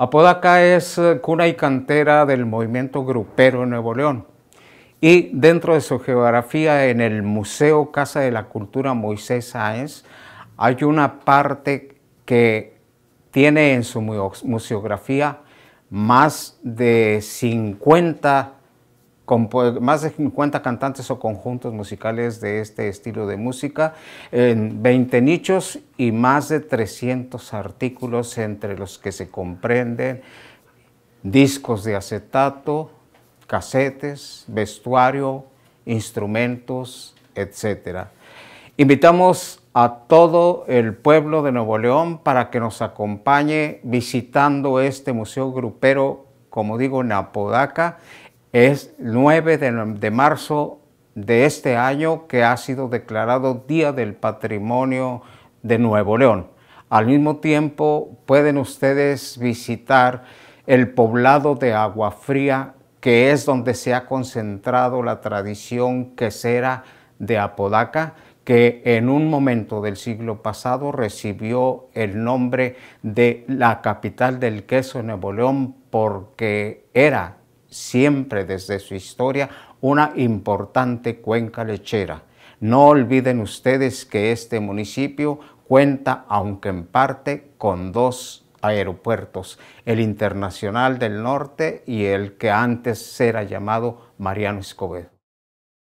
Apodaca es eh, cuna y cantera del movimiento grupero Nuevo León y dentro de su geografía en el Museo Casa de la Cultura Moisés Sáenz hay una parte que tiene en su museografía más de 50 más de 50 cantantes o conjuntos musicales de este estilo de música, en 20 nichos y más de 300 artículos entre los que se comprenden discos de acetato, casetes, vestuario, instrumentos, etc. Invitamos a todo el pueblo de Nuevo León para que nos acompañe visitando este museo grupero, como digo, en Apodaca, es 9 de, marzo de este año que ha sido declarado Día del Patrimonio de Nuevo León. Al mismo tiempo pueden ustedes visitar el poblado de Agua Fría, que es donde se ha concentrado la tradición quesera de Apodaca, que en un momento del siglo pasado recibió el nombre de la capital del queso de Nuevo León porque era siempre desde su historia una importante cuenca lechera. No olviden ustedes que este municipio cuenta, aunque en parte, con dos aeropuertos, el Internacional del Norte y el que antes era llamado Mariano Escobedo.